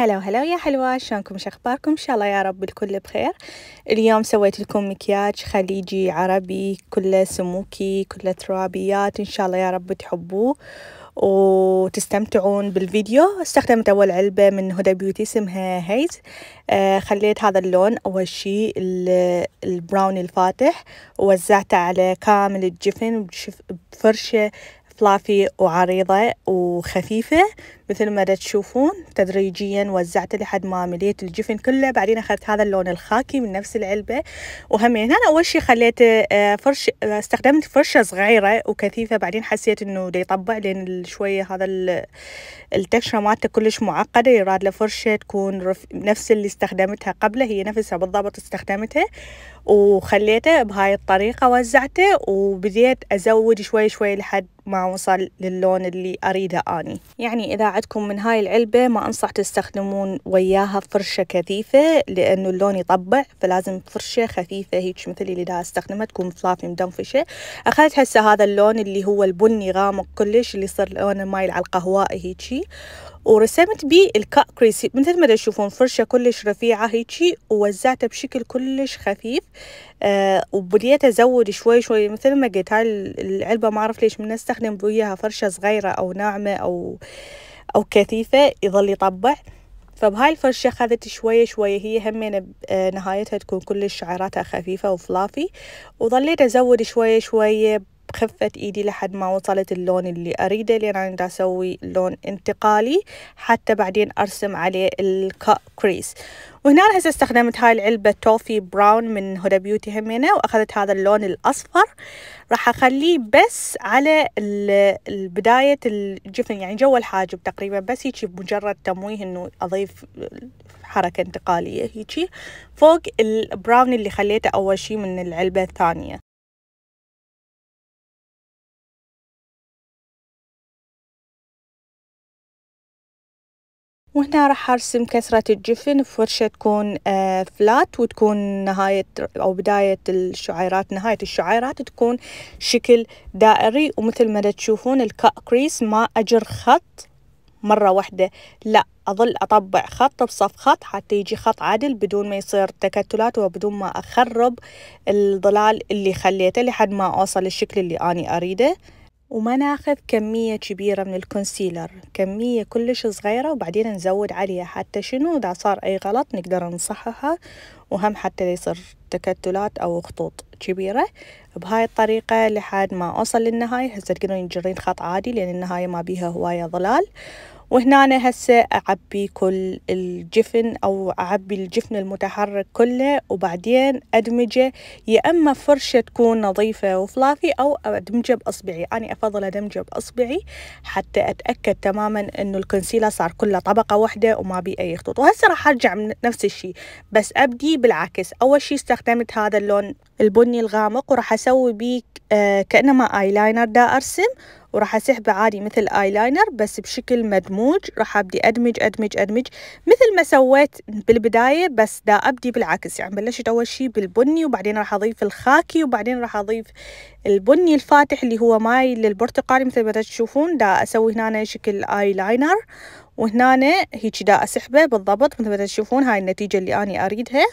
هلا وهلا يا حلوة شلونكم شخباركم إن شاء الله يا رب الكل بخير اليوم سويت لكم مكياج خليجي عربي كله سموكي كله ترابيات إن شاء الله يا رب تحبوه وتستمتعون بالفيديو استخدمت أول علبة من هدى بيوتي اسمها هيز آه خليت هذا اللون أول شي البراوني الفاتح ووزعته على كامل الجفن بفرشة فلافي وعريضة وخفيفة مثل ما تشوفون تدريجيا وزعته لحد ما مليت الجفن كله بعدين اخذت هذا اللون الخاكي من نفس العلبه وهمين انا اول شيء خليته آه، فرش آه، استخدمت فرشه صغيره وكثيفه بعدين حسيت انه دي يطبع لان شويه هذا التكشره مالته كلش معقده يراد له فرشه تكون رف... نفس اللي استخدمتها قبله هي نفسها بالضبط استخدمتها وخليته بهاي الطريقه وزعته وبديت ازود شوي شوي لحد ما وصل للون اللي اريده اني يعني اذا عندكم من هاي العلبة ما أنصح تستخدمون وياها فرشة كثيفة لأنه اللون يطبع فلازم فرشة خفيفة هيك مثل اللي دا استخدمها تكون فلافي مدنفشة أخذت هسه هذا اللون اللي هو البني غامق كلش اللي صار لونه مايل على القهواء هيجي ورسمت بيه كريسي مثل ما تشوفون فرشة كلش رفيعة هيجي ووزعته بشكل كلش خفيف آه وبديت أزود شوي شوي مثل ما قلت هاي العلبة ما أعرف ليش من استخدم وياها فرشة صغيرة أو ناعمة أو أو كثيفة يظل يطبع فبهاي الفرشة خذت شوية شوية هي همين آه، نهايتها تكون كل شعراتها خفيفة وفلافي وظليت أزود شوية شوية بخفة ايدي لحد ما وصلت اللون اللي اريده لان انا دا اسوي لون انتقالي حتى بعدين ارسم عليه كريس وهنا هسه استخدمت هاي العلبة توفي براون من هدى بيوتي همينة واخذت هذا اللون الاصفر راح اخليه بس على البداية الجفن يعني جو الحاجب تقريبا بس هيجي بمجرد تمويه انه اضيف حركة انتقالية هيجي فوق البراون اللي خليته اول شي من العلبة الثانية وهنا راح ارسم كسرة الجفن بفرشة تكون آه فلات وتكون نهاية او بداية الشعيرات نهاية الشعيرات تكون شكل دائري ومثل ما تشوفون كريس ما اجر خط مرة واحدة لا أظل أطبع خط بصف خط حتى يجي خط عدل بدون ما يصير تكتلات وبدون ما أخرب الظلال اللي خليته لحد ما أوصل للشكل اللي أني أريده وما ناخذ كمية كبيرة من الكونسيلر كمية كلش صغيرة وبعدين نزود عليها حتى شنو إذا صار أي غلط نقدر نصححها وهم حتى يصير تكتلات أو خطوط كبيرة بهاي الطريقة لحد ما أوصل للنهاية هسه تقدرون تجرين خط عادي لأن النهاية ما بيها هواية ظلال وهنا أنا هسه أعبي كل الجفن أو أعبي الجفن المتحرك كله وبعدين أدمجه يا إما فرشة تكون نظيفة وفلافي أو أدمجه بأصبعي أنا أفضل أدمجه بأصبعي حتى أتأكد تماما أنه الكونسيلر صار كله طبقة واحدة وما بي أي خطوط وهسه راح أرجع من نفس الشيء بس أبدي بالعكس أول شيء استخدمت هذا اللون البني الغامق وراح أسوي بيه آه، كأنما آيلاينر دا أرسم وراح اسحبه عادي مثل ايلاينر بس بشكل مدموج راح ابدي ادمج ادمج ادمج مثل ما سويت بالبدايه بس دا ابدي بالعكس يعني بلشت اول شيء بالبني وبعدين راح اضيف الخاكي وبعدين راح اضيف البني الفاتح اللي هو مايل للبرتقالي مثل ما تشوفون دا اسوي هنا شكل ايلاينر وهنا هيك دا اسحبه بالضبط مثل ما تشوفون هاي النتيجه اللي اني اريدها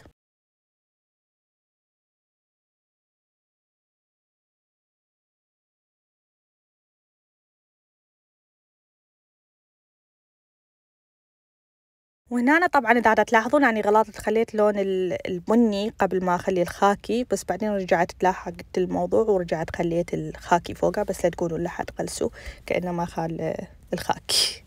وهنا طبعا اذا تلاحظون يعني غلطت خليت لون البني قبل ما اخلي الخاكي بس بعدين رجعت لاحقت الموضوع ورجعت خليت الخاكي فوقه بس لا تقولون لحد غلسوا كانما خال الخاكي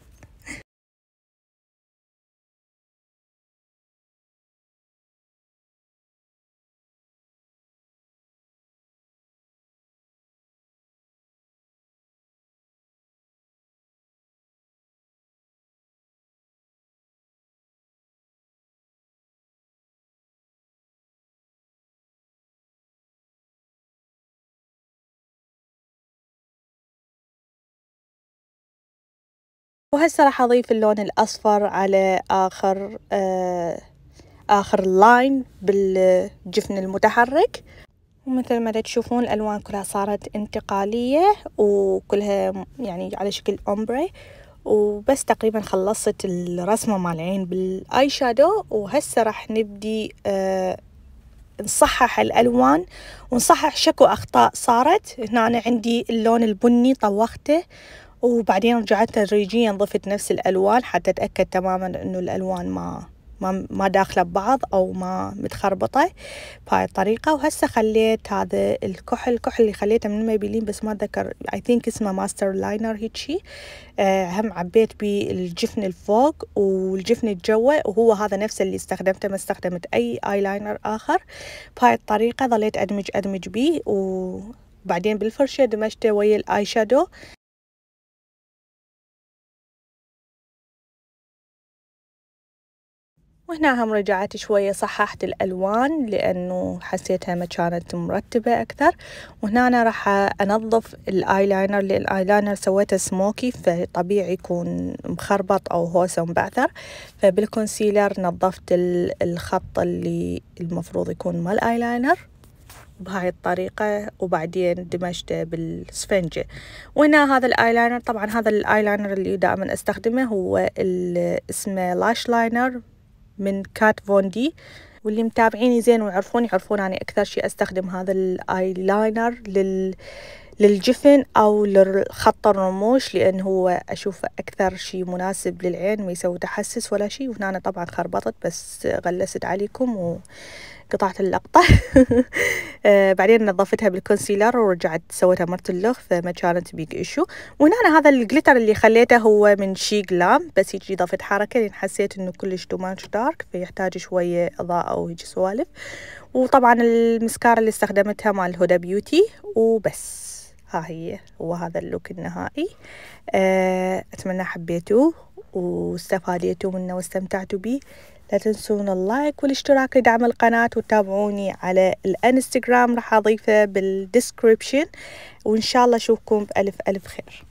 وهسه راح اضيف اللون الاصفر على اخر آه اخر لاين بالجفن المتحرك ومثل ما تشوفون الالوان كلها صارت انتقاليه وكلها يعني على شكل اومبري وبس تقريبا خلصت الرسمه مال العين بالاي شادو وهسه راح نبدي آه نصحح الالوان ونصحح شكو اخطاء صارت هنا أنا عندي اللون البني طوخته وبعدين رجعت تدريجيا ضفت نفس الألوان حتى أتأكد تماما أنه الألوان ما ما ما داخله ببعض او ما متخربطه بهاي الطريقه وهسه خليت هذا الكحل الكحل اللي خليته من ميبلين بس ما اتذكر اي ثينك اسمه ماستر لاينر هيك شي آه، هم عبيت بالجفن الفوق والجفن الجوة وهو هذا نفسه اللي استخدمته ما استخدمت اي اي لاينر اخر بهاي الطريقه ظليت ادمج ادمج بيه وبعدين بالفرشه دمجته ويا الاي شادو وهنا هم رجعت شوية صححت الألوان لأنه حسيتها ما كانت مرتبة أكثر وهنا أنا راح أنظف الآيلاينر لأن الآيلاينر سويته سموكي فطبيعي يكون مخربط أو هوسة ومبعثر فبالكونسيلر نظفت الخط اللي المفروض يكون مال آيلاينر بهاي الطريقة وبعدين دمجته بالسفنجة وهنا هذا الايلاينر طبعا هذا الايلاينر اللي دائما استخدمه هو اسمه لاش لاينر من كات فون دي واللي متابعيني زين ويعرفون يعرفون أنا أكثر شي أستخدم هذا الآيلاينر لل للجفن أو للخط الرموش لأن هو أشوفه أكثر شي مناسب للعين ما يسوي تحسس ولا شي وهنا طبعا خربطت بس غلست عليكم و قطعت اللقطة آه، بعدين نظفتها بالكونسيلر ورجعت سويتها مرة اللغ فما كانت بيج ايشو وهنا هذا الجليتر اللي خليته هو من شي جلام بس هيجي ضفت حركة لأن يعني حسيت إنه كلش تو ماتش دارك فيحتاج شوية إضاءة وهيجي سوالف وطبعا المسكارة اللي استخدمتها مال هدى بيوتي وبس ها هي هو هذا اللوك النهائي آه، أتمنى حبيتوه واستفاديتوا منه واستمتعتوا به لا تنسون اللايك والاشتراك لدعم القناة وتابعوني على الانستغرام راح اضيفه بالديسكريبشن وان شاء الله اشوفكم بألف ألف خير